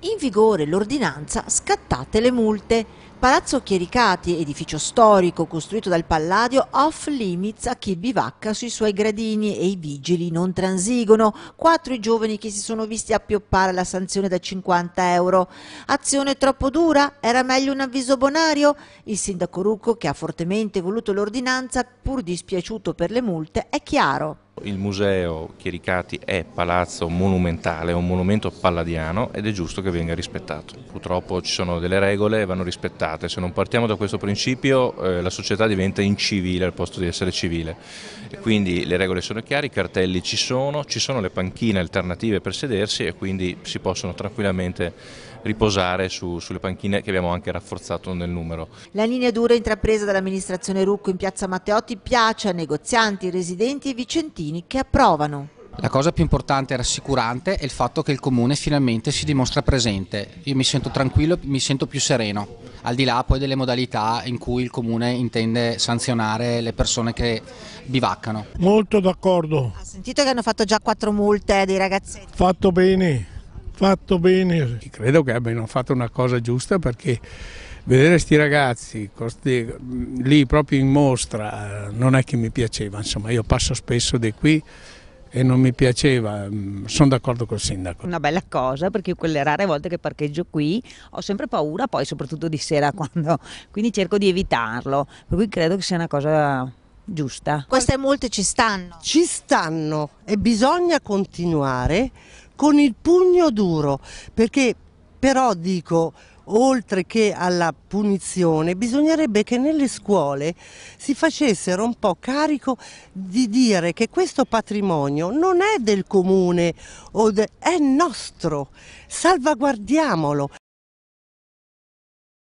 in vigore l'ordinanza scattate le multe Palazzo Chiericati, edificio storico costruito dal Palladio, off limits a chi bivacca sui suoi gradini e i vigili non transigono. Quattro i giovani che si sono visti appioppare la sanzione da 50 euro. Azione troppo dura? Era meglio un avviso bonario? Il sindaco Rucco, che ha fortemente voluto l'ordinanza, pur dispiaciuto per le multe, è chiaro. Il museo Chiericati è palazzo monumentale, un monumento palladiano ed è giusto che venga rispettato. Purtroppo ci sono delle regole e vanno rispettate societate, se non partiamo da questo principio eh, la società diventa incivile al posto di essere civile, quindi le regole sono chiare, i cartelli ci sono, ci sono le panchine alternative per sedersi e quindi si possono tranquillamente riposare su, sulle panchine che abbiamo anche rafforzato nel numero. La linea dura intrapresa dall'amministrazione Rucco in piazza Matteotti piace a negozianti, residenti e vicentini che approvano. La cosa più importante e rassicurante è il fatto che il comune finalmente si dimostra presente. Io mi sento tranquillo, mi sento più sereno, al di là poi delle modalità in cui il comune intende sanzionare le persone che bivaccano. Molto d'accordo. Ha sentito che hanno fatto già quattro multe dei ragazzetti? Fatto bene, fatto bene. Credo che abbiano fatto una cosa giusta perché vedere questi ragazzi costi, mm, lì proprio in mostra eh, non è che mi piaceva, insomma io passo spesso di qui e non mi piaceva, mm, sono d'accordo col sindaco. Una bella cosa perché io quelle rare volte che parcheggio qui ho sempre paura poi soprattutto di sera quando, quindi cerco di evitarlo, per cui credo che sia una cosa giusta. Queste multe ci stanno? Ci stanno e bisogna continuare con il pugno duro perché però dico oltre che alla punizione, bisognerebbe che nelle scuole si facessero un po' carico di dire che questo patrimonio non è del comune, è nostro, salvaguardiamolo.